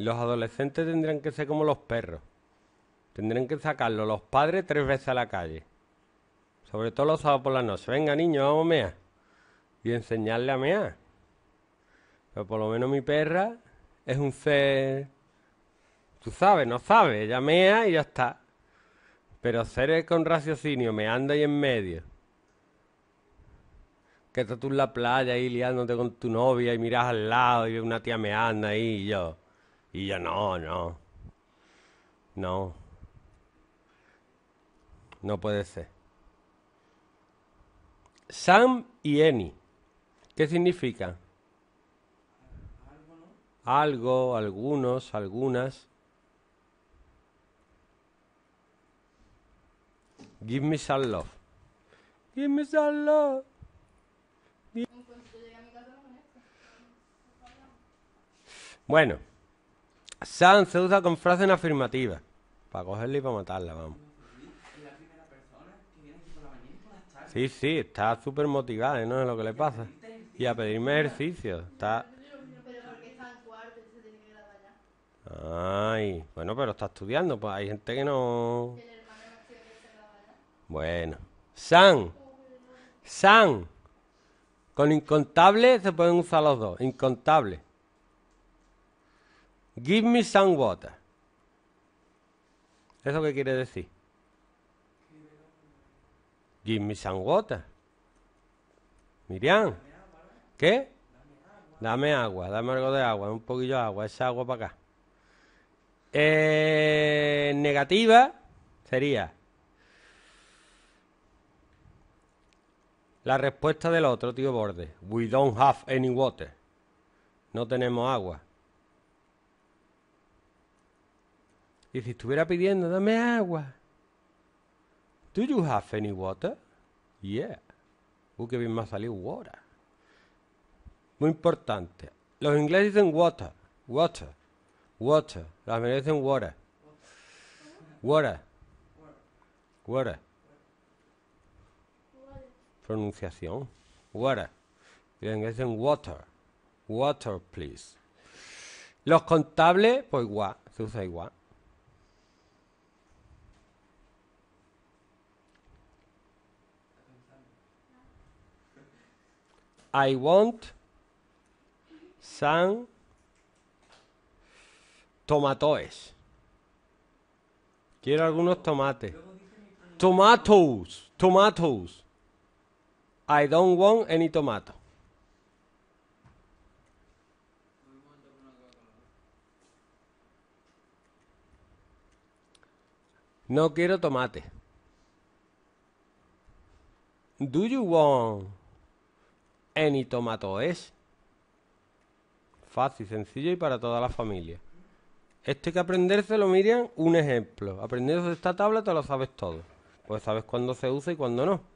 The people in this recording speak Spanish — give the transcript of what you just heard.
Los adolescentes tendrían que ser como los perros. Tendrían que sacarlo los padres tres veces a la calle. Sobre todo los sábados por la noche. Venga, niño, vamos a mear. Y enseñarle a mear. Pero por lo menos mi perra es un ser... Tú sabes, no sabes. Ella mea y ya está. Pero seres con raciocinio me anda ahí en medio. Que estás tú en la playa ahí liándote con tu novia y miras al lado y una tía me anda ahí y yo. Y yo, no, no. No. No puede ser. Sam y Eni. ¿Qué significa? Algo, algunos, algunas. Give me some love. Give me some love. Bueno. San se usa con frase en afirmativa. Para cogerla y para matarla, vamos. Sí, sí, está súper motivada, ¿eh? no es lo que le pasa. Y a pedirme ejercicio. Está... Ay, bueno, pero está estudiando, pues hay gente que no... Bueno. San. San. Con incontable se pueden usar los dos. Incontable. Give me some water. ¿Eso qué quiere decir? Give me some water. Miriam, ¿qué? Dame agua, dame algo de agua, un poquillo de agua, esa agua para acá. Eh, negativa sería la respuesta del otro, tío Borde. We don't have any water. No tenemos agua. Y si estuviera pidiendo, dame agua. ¿Do you have any water? Yeah. Uy, qué bien me ha salido water. Muy importante. Los ingleses dicen water, water, water. Los americanos dicen water. Water. Water. Pronunciación. Water. los ingleses dicen water. Water, please. Los contables, pues igual, se usa igual. I want some tomatoes. Quiero algunos tomates. Tomatoes, tomatoes. I don't want any tomato. No quiero tomate. Do you want es Fácil, sencillo y para toda la familia. Esto hay que lo miran un ejemplo. Aprendiendo esta tabla te lo sabes todo. Pues sabes cuándo se usa y cuándo no.